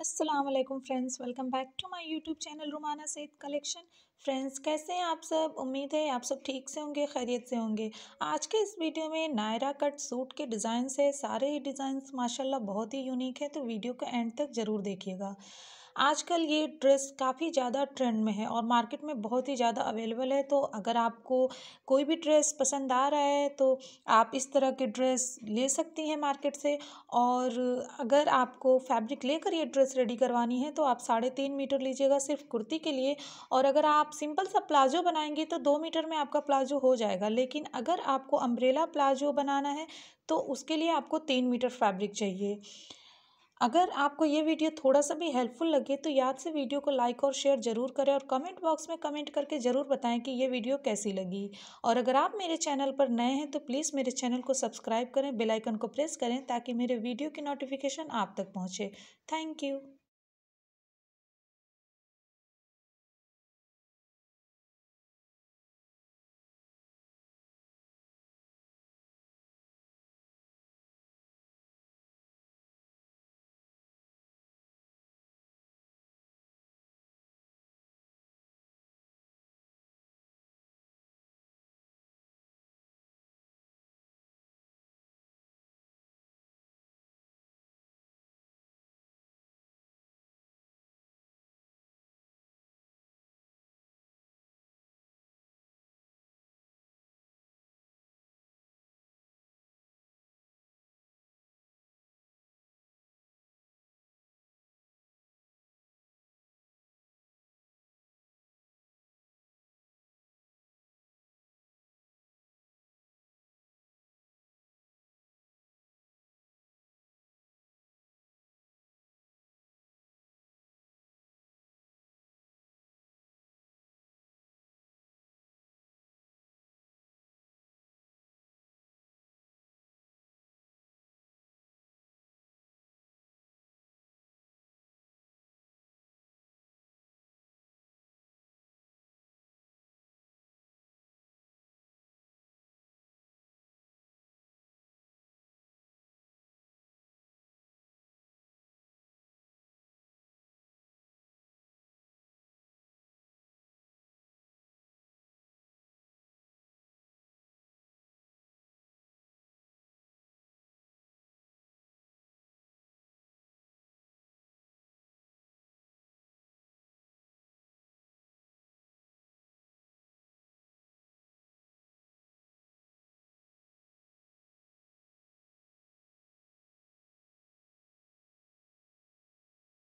Aslam friends welcome back to my YouTube channel Rumana Saeed collection friends कैसे हैं आप सब उम्मीद है आप सब ठीक से होंगे खैरियत से होंगे आज के इस वीडियो में नायरा कट सूट के डिज़ाइंस है सारे ही डिज़ाइंस माशाल्लाह बहुत ही यूनिक है तो वीडियो को एंड तक ज़रूर देखिएगा आजकल ये ड्रेस काफ़ी ज़्यादा ट्रेंड में है और मार्केट में बहुत ही ज़्यादा अवेलेबल है तो अगर आपको कोई भी ड्रेस पसंद आ रहा है तो आप इस तरह के ड्रेस ले सकती हैं मार्केट से और अगर आपको फैब्रिक लेकर ये ड्रेस रेडी करवानी है तो आप साढ़े तीन मीटर लीजिएगा सिर्फ कुर्ती के लिए और अगर आप सिंपल सा प्लाजो बनाएंगे तो दो मीटर में आपका प्लाजो हो जाएगा लेकिन अगर आपको अम्ब्रेला प्लाजो बनाना है तो उसके लिए आपको तीन मीटर फैब्रिक चाहिए अगर आपको ये वीडियो थोड़ा सा भी हेल्पफुल लगे तो याद से वीडियो को लाइक और शेयर ज़रूर करें और कमेंट बॉक्स में कमेंट करके ज़रूर बताएं कि ये वीडियो कैसी लगी और अगर आप मेरे चैनल पर नए हैं तो प्लीज़ मेरे चैनल को सब्सक्राइब करें आइकन को प्रेस करें ताकि मेरे वीडियो की नोटिफिकेशन आप तक पहुँचे थैंक यू